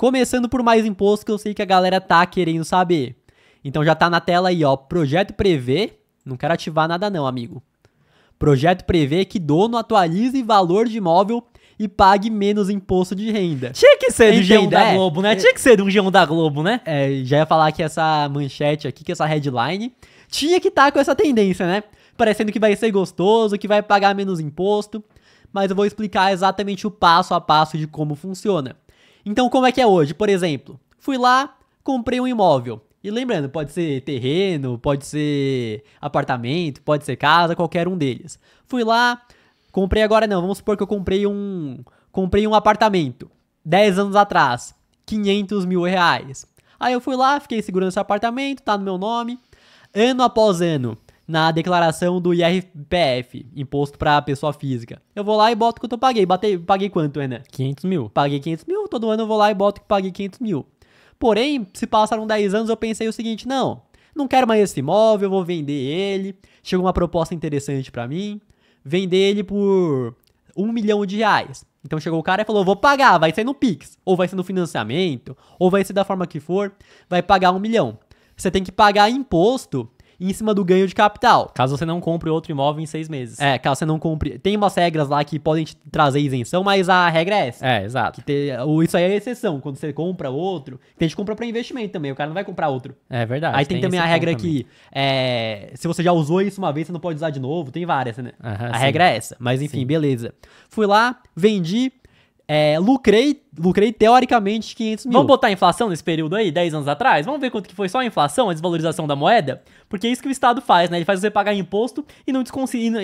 Começando por mais imposto que eu sei que a galera tá querendo saber. Então já tá na tela aí, ó, projeto prevê, não quero ativar nada não, amigo. Projeto prevê é que dono atualize valor de imóvel e pague menos imposto de renda. Tinha que ser Entende? do G1 da é. Globo, né? É. Tinha que ser do G1 da Globo, né? É, já ia falar que essa manchete aqui, que essa headline, tinha que estar tá com essa tendência, né? Parecendo que vai ser gostoso, que vai pagar menos imposto, mas eu vou explicar exatamente o passo a passo de como funciona. Então, como é que é hoje? Por exemplo, fui lá, comprei um imóvel. E lembrando, pode ser terreno, pode ser apartamento, pode ser casa, qualquer um deles. Fui lá, comprei agora não, vamos supor que eu comprei um, comprei um apartamento 10 anos atrás, 500 mil reais. Aí eu fui lá, fiquei segurando esse apartamento, tá no meu nome. Ano após ano, na declaração do IRPF, Imposto para Pessoa Física. Eu vou lá e boto quanto eu paguei. Batei, paguei quanto, né? 500 mil. Paguei 500 mil, todo ano eu vou lá e boto que paguei 500 mil. Porém, se passaram 10 anos, eu pensei o seguinte, não, não quero mais esse imóvel, eu vou vender ele. Chegou uma proposta interessante para mim, vender ele por um milhão de reais. Então chegou o cara e falou: vou pagar, vai ser no Pix, ou vai ser no financiamento, ou vai ser da forma que for, vai pagar um milhão. Você tem que pagar imposto em cima do ganho de capital. Caso você não compre outro imóvel em seis meses. É, caso você não compre. Tem umas regras lá que podem te trazer isenção, mas a regra é essa. É, exato. Te... Isso aí é exceção. Quando você compra outro, tem gente que compra para investimento também. O cara não vai comprar outro. É verdade. Aí tem, tem também a regra que é... se você já usou isso uma vez, você não pode usar de novo. Tem várias, né? a sim. regra é essa. Mas enfim, sim. beleza. Fui lá, vendi é, lucrei, lucrei teoricamente 500 mil. Vamos botar a inflação nesse período aí, 10 anos atrás? Vamos ver quanto que foi só a inflação, a desvalorização da moeda? Porque é isso que o Estado faz, né? Ele faz você pagar imposto e não,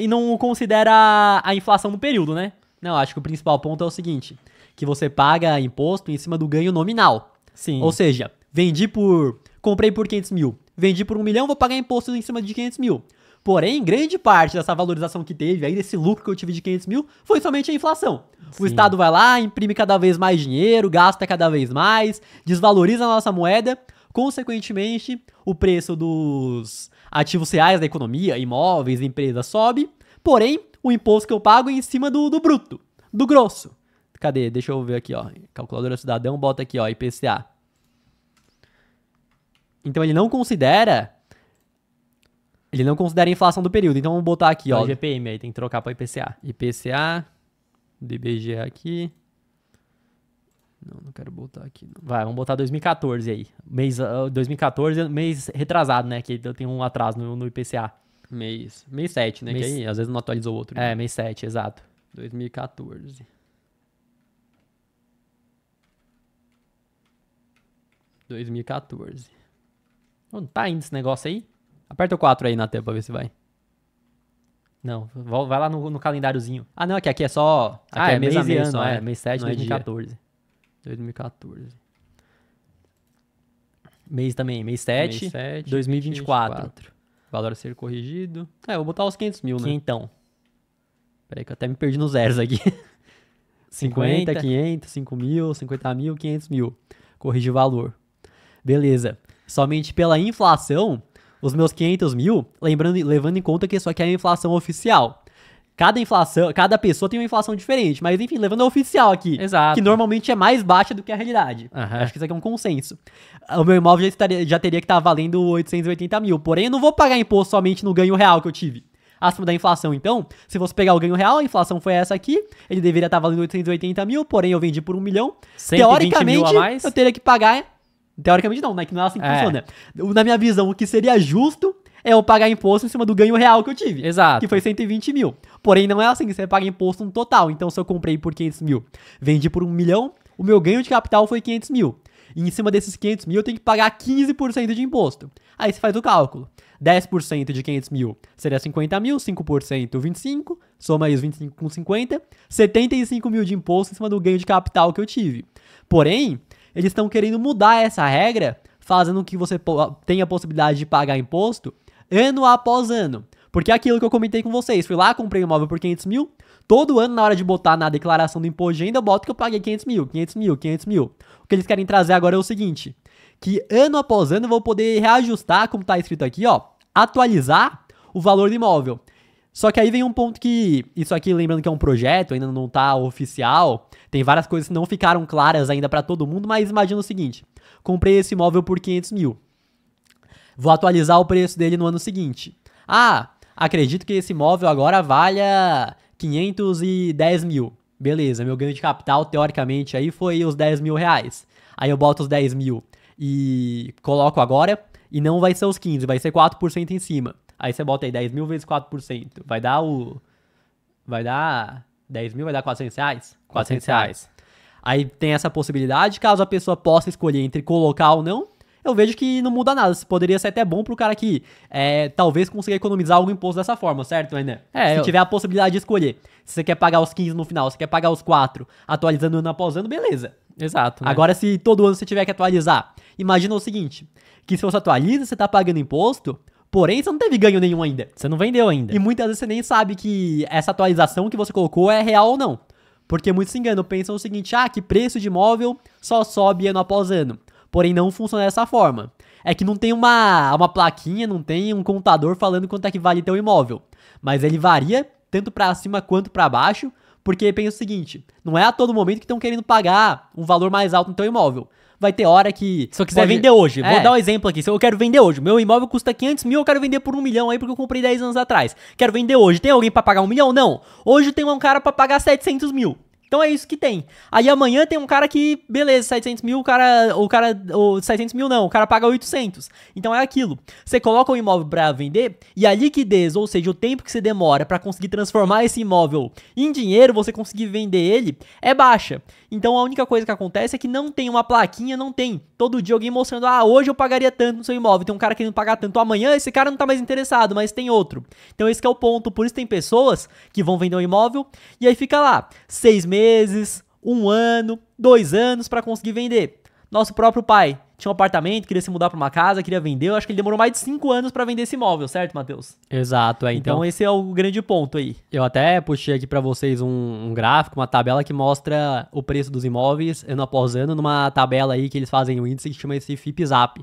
e não considera a, inflação no período, né? Não, acho que o principal ponto é o seguinte, que você paga imposto em cima do ganho nominal. Sim. Ou seja, vendi por... comprei por 500 mil, vendi por 1 milhão, vou pagar imposto em cima de 500 mil. Porém, grande parte dessa valorização que teve aí, desse lucro que eu tive de 500 mil, foi somente a inflação. Sim. O Estado vai lá, imprime cada vez mais dinheiro, gasta cada vez mais, desvaloriza a nossa moeda. Consequentemente, o preço dos ativos reais da economia, imóveis, empresas sobe. Porém, o imposto que eu pago é em cima do, do bruto, do grosso. Cadê? Deixa eu ver aqui, ó. Calculadora Cidadão, bota aqui, ó, IPCA. Então ele não considera. Ele não considera a inflação do período. Então vamos botar aqui, ó. o GPM aí, tem que trocar para IPCA. IPCA do IBGE aqui. Não, não quero botar aqui. Não. Vai, vamos botar 2014 aí. Mês, 2014, ah, mês retrasado, né? Que eu tenho um atraso no, no IPCA. Mês, mês 7, né? Mês... Que aí, às vezes não atualizou o outro. Né? É, né? mês 7, exato. 2014. 2014. tá indo esse negócio aí? Aperta o 4 aí na tela pra ver se vai. Não, vai lá no, no calendáriozinho. Ah, não, é que aqui é só. Aqui ah, é, é mês, mês e ano, só, é. é. Mês 7, não 2014. É 2014. Mês também, mês 7, mês 7 2024. 24. Valor a ser corrigido. É, vou botar os 500 mil, né? então. Peraí que eu até me perdi nos zeros aqui. 50, 50, 500, 5 mil, 50 mil, 500 mil. Corrigir o valor. Beleza. Somente pela inflação, os meus 500 mil, lembrando, levando em conta que isso aqui é a inflação oficial. Cada inflação, cada pessoa tem uma inflação diferente, mas enfim, levando a oficial aqui, Exato. que normalmente é mais baixa do que a realidade. Uhum. Acho que isso aqui é um consenso. O meu imóvel já, estaria, já teria que estar tá valendo 880 mil, porém eu não vou pagar imposto somente no ganho real que eu tive acima da inflação. Então, se você pegar o ganho real, a inflação foi essa aqui, ele deveria estar tá valendo 880 mil, porém eu vendi por 1 milhão. Teoricamente, mil eu teria que pagar Teoricamente não, né? Que não é assim que é. funciona. Na minha visão, o que seria justo é eu pagar imposto em cima do ganho real que eu tive. Exato. Que foi 120 mil. Porém, não é assim, você paga imposto no total. Então, se eu comprei por 500 mil, vendi por 1 milhão, o meu ganho de capital foi 500 mil. E em cima desses 500 mil, eu tenho que pagar 15% de imposto. Aí você faz o cálculo. 10% de 500 mil seria 50 mil, 5% 25, soma aí os 25 com 50, 75 mil de imposto em cima do ganho de capital que eu tive. Porém, eles estão querendo mudar essa regra, fazendo que você tenha a possibilidade de pagar imposto ano após ano. Porque é aquilo que eu comentei com vocês, fui lá, comprei um imóvel por 500 mil, todo ano na hora de botar na declaração do imposto de renda, eu boto que eu paguei 500 mil, 500 mil, 500 mil. O que eles querem trazer agora é o seguinte, que ano após ano eu vou poder reajustar, como está escrito aqui, ó, atualizar o valor do imóvel. Só que aí vem um ponto que, isso aqui lembrando que é um projeto, ainda não tá oficial, tem várias coisas que não ficaram claras ainda para todo mundo, mas imagina o seguinte, comprei esse imóvel por 500 mil, vou atualizar o preço dele no ano seguinte. Ah, acredito que esse imóvel agora valha 510 mil. Beleza, meu ganho de capital, teoricamente, aí foi os 10 mil reais. Aí eu boto os 10 mil e coloco agora, e não vai ser os 15, vai ser 4% em cima. Aí você bota aí 10 mil vezes 4%. Vai dar o. Vai dar. 10 mil vai dar 400 reais? 400 reais. Aí tem essa possibilidade, caso a pessoa possa escolher entre colocar ou não, eu vejo que não muda nada. Poderia ser até bom pro cara que é, talvez consiga economizar algum imposto dessa forma, certo, ainda É, se eu... tiver a possibilidade de escolher. Se você quer pagar os 15 no final, se quer pagar os 4, atualizando ano após ano, beleza. Exato. Né? Agora, se todo ano você tiver que atualizar, imagina o seguinte: que se você atualiza, você tá pagando imposto, Porém, você não teve ganho nenhum ainda. Você não vendeu ainda. E muitas vezes você nem sabe que essa atualização que você colocou é real ou não. Porque muitos se enganam, pensam o seguinte: ah, que preço de imóvel só sobe ano após ano. Porém, não funciona dessa forma. É que não tem uma, uma plaquinha, não tem um contador falando quanto é que vale teu imóvel. Mas ele varia tanto para cima quanto para baixo, porque pensa o seguinte: não é a todo momento que estão querendo pagar um valor mais alto no teu imóvel vai ter hora que. Se eu quiser pode... vender hoje, é. vou dar um exemplo aqui. Se eu quero vender hoje, meu imóvel custa 500 mil, eu quero vender por um milhão aí porque eu comprei 10 anos atrás. Quero vender hoje. Tem alguém para pagar um milhão? Não. Hoje tem um cara para pagar 700 mil. Então é isso que tem. Aí amanhã tem um cara que, beleza, 700 mil, o cara, o cara, o 700 mil não, o cara paga 800. Então é aquilo. Você coloca o imóvel para vender e a liquidez, ou seja, o tempo que você demora para conseguir transformar esse imóvel em dinheiro, você conseguir vender ele, é baixa. Então a única coisa que acontece é que não tem uma plaquinha, não tem todo dia alguém mostrando, ah, hoje eu pagaria tanto no seu imóvel, tem um cara querendo pagar tanto, amanhã esse cara não tá mais interessado, mas tem outro. Então esse é o ponto, por isso tem pessoas que vão vender um imóvel e aí fica lá, seis meses, um ano, dois anos para conseguir vender. Nosso próprio pai tinha um apartamento, queria se mudar para uma casa, queria vender. Eu acho que ele demorou mais de cinco anos para vender esse imóvel, certo, Matheus? Exato, é, então... então. esse é o grande ponto aí. Eu até puxei aqui para vocês um, um, gráfico, uma tabela que mostra o preço dos imóveis ano após ano, numa tabela aí que eles fazem um índice que chama esse FIPZAP.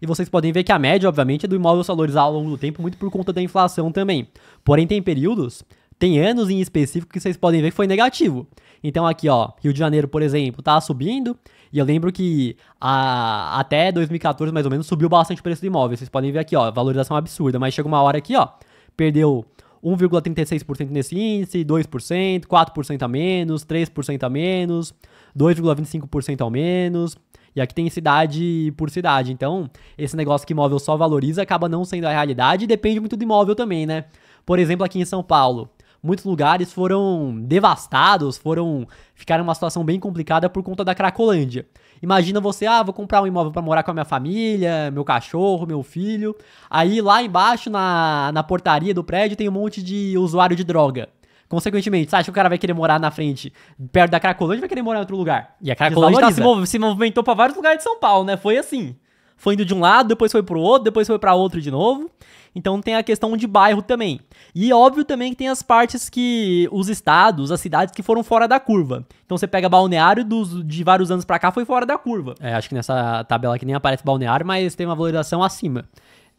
E vocês podem ver que a média, obviamente, é do imóvel se valorizar ao longo do tempo, muito por conta da inflação também. Porém, tem períodos tem anos em específico que vocês podem ver que foi negativo. Então aqui, ó, Rio de Janeiro, por exemplo, tá subindo. E eu lembro que a, até 2014, mais ou menos, subiu bastante o preço do imóvel. Vocês podem ver aqui, ó, valorização absurda. Mas chega uma hora aqui, ó, perdeu 1,36% nesse índice, 2%, 4% a menos, 3% a menos, 2,25% ao menos. E aqui tem cidade por cidade. Então, esse negócio que imóvel só valoriza acaba não sendo a realidade e depende muito do imóvel também, né? Por exemplo, aqui em São Paulo, muitos lugares foram devastados, foram ficaram numa situação bem complicada por conta da Cracolândia. Imagina você, ah, vou comprar um imóvel para morar com a minha família, meu cachorro, meu filho. Aí lá embaixo na, na portaria do prédio tem um monte de usuário de droga. Consequentemente, você acha que o cara vai querer morar na frente, perto da Cracolândia, vai querer morar em outro lugar? E a Cracolândia tá se, mov se movimentou para vários lugares de São Paulo, né? Foi assim. Foi indo de um lado, depois foi pro outro, depois foi para outro de novo. Então tem a questão de bairro também. E óbvio também que tem as partes que os estados, as cidades que foram fora da curva. Então você pega Balneário dos, de vários anos para cá foi fora da curva. É, acho que nessa tabela aqui nem aparece Balneário, mas tem uma valorização acima.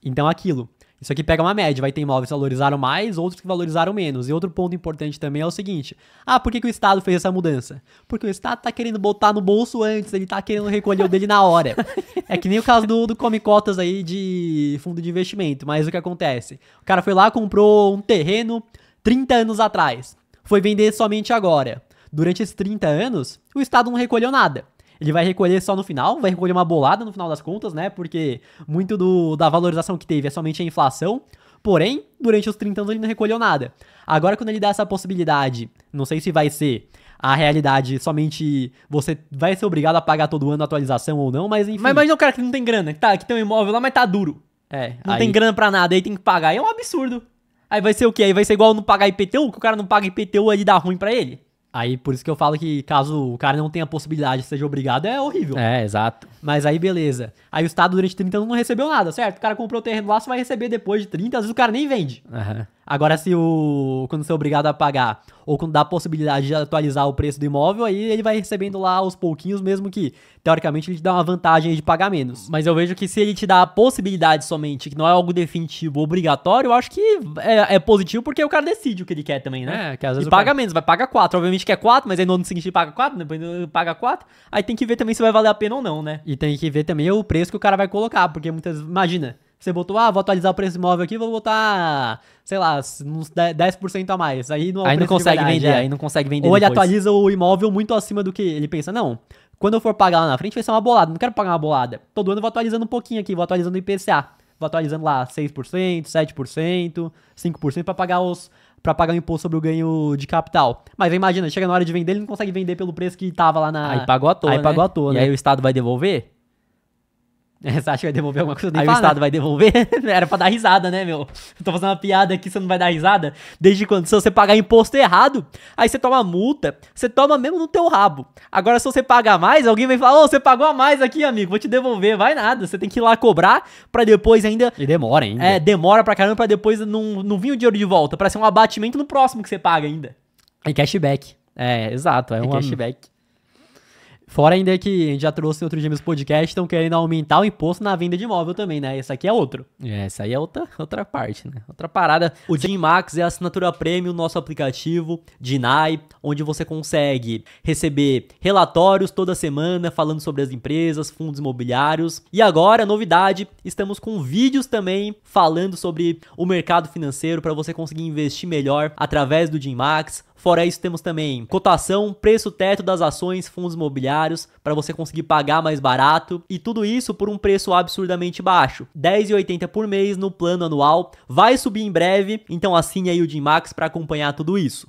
Então aquilo. Isso aqui pega uma média, vai ter imóveis que valorizaram mais, outros que valorizaram menos. E outro ponto importante também é o seguinte: ah, por que, que o Estado fez essa mudança? Porque o Estado tá querendo botar no bolso antes, ele tá querendo recolher o dele na hora. É que nem o caso do, do Come Cotas aí de fundo de investimento, mas o que acontece? O cara foi lá, comprou um terreno 30 anos atrás, foi vender somente agora. Durante esses 30 anos, o Estado não recolheu nada. Ele vai recolher só no final, vai recolher uma bolada no final das contas, né? Porque muito do, da valorização que teve é somente a inflação. Porém, durante os 30 anos ele não recolheu nada. Agora, quando ele dá essa possibilidade, não sei se vai ser a realidade somente você vai ser obrigado a pagar todo ano a atualização ou não, mas enfim. Mas imagina o cara que não tem grana, que, tá, que tem um imóvel lá, mas tá duro. É. Não aí... tem grana pra nada, aí tem que pagar. Aí é um absurdo. Aí vai ser o quê? Aí vai ser igual não pagar IPTU, que o cara não paga IPTU, ele dá ruim pra ele? Aí por isso que eu falo que caso o cara não tenha possibilidade, seja obrigado, é horrível. É, exato. Mas aí beleza. Aí o Estado durante 30 anos não recebeu nada, certo? O cara comprou o terreno lá, você vai receber depois de 30, às vezes o cara nem vende. Uhum. Agora se o quando você é obrigado a pagar, ou quando dá a possibilidade de atualizar o preço do imóvel, aí ele vai recebendo lá aos pouquinhos, mesmo que teoricamente ele te dá uma vantagem de pagar menos. Mas eu vejo que se ele te dá a possibilidade somente, que não é algo definitivo, obrigatório, eu acho que é, é positivo porque o cara decide o que ele quer também, né? É, que às vezes e paga cara... menos, vai pagar 4. Obviamente quer é quatro 4, mas aí no ano seguinte ele paga 4, depois ele paga 4. Aí tem que ver também se vai valer a pena ou não, né? E tem que ver também o preço que o cara vai colocar, porque muitas. Imagina. Você botou, ah, vou atualizar o preço do imóvel aqui, vou botar, sei lá, uns 10% a mais. Aí não, é aí não consegue vender, é. aí não consegue vender. Ou depois. ele atualiza o imóvel muito acima do que ele pensa. Não, quando eu for pagar lá na frente vai ser uma bolada, não quero pagar uma bolada. Todo ano eu vou atualizando um pouquinho aqui, vou atualizando o IPCA. Vou atualizando lá 6%, 7%, 5% para pagar os para pagar o imposto sobre o ganho de capital. Mas imagina, chega na hora de vender, ele não consegue vender pelo preço que tava lá na Aí pagou à toa, Aí né? pagou à toa, né? E aí né? o estado vai devolver? Você acha que vai devolver alguma coisa? Nem Aí fala, o Estado né? vai devolver? Era pra dar risada, né, meu? Eu tô fazendo uma piada aqui, você não vai dar risada? Desde quando? Se você pagar imposto errado, aí você toma multa, você toma mesmo no teu rabo. Agora, se você pagar mais, alguém vai falar, ô, oh, você pagou a mais aqui, amigo, vou te devolver. Vai nada, você tem que ir lá cobrar pra depois ainda... E demora ainda. É, demora pra caramba pra depois não, não vir o dinheiro de volta, pra ser um abatimento no próximo que você paga ainda. E cashback. É, exato, é, é um... cashback. Fora ainda que a gente já trouxe outro Gêmeos Podcast, estão querendo aumentar o imposto na venda de imóvel também, né? Esse aqui é outro. É, essa aí é outra, outra parte, né? Outra parada. O Jim Max é a assinatura premium, nosso aplicativo de NAI, onde você consegue receber relatórios toda semana falando sobre as empresas, fundos imobiliários. E agora, novidade, estamos com vídeos também falando sobre o mercado financeiro para você conseguir investir melhor através do Jim Max Fora isso, temos também cotação, preço teto das ações, fundos imobiliários, para você conseguir pagar mais barato, e tudo isso por um preço absurdamente baixo, R$10,80 por mês no plano anual, vai subir em breve, então assine aí o Jim para acompanhar tudo isso.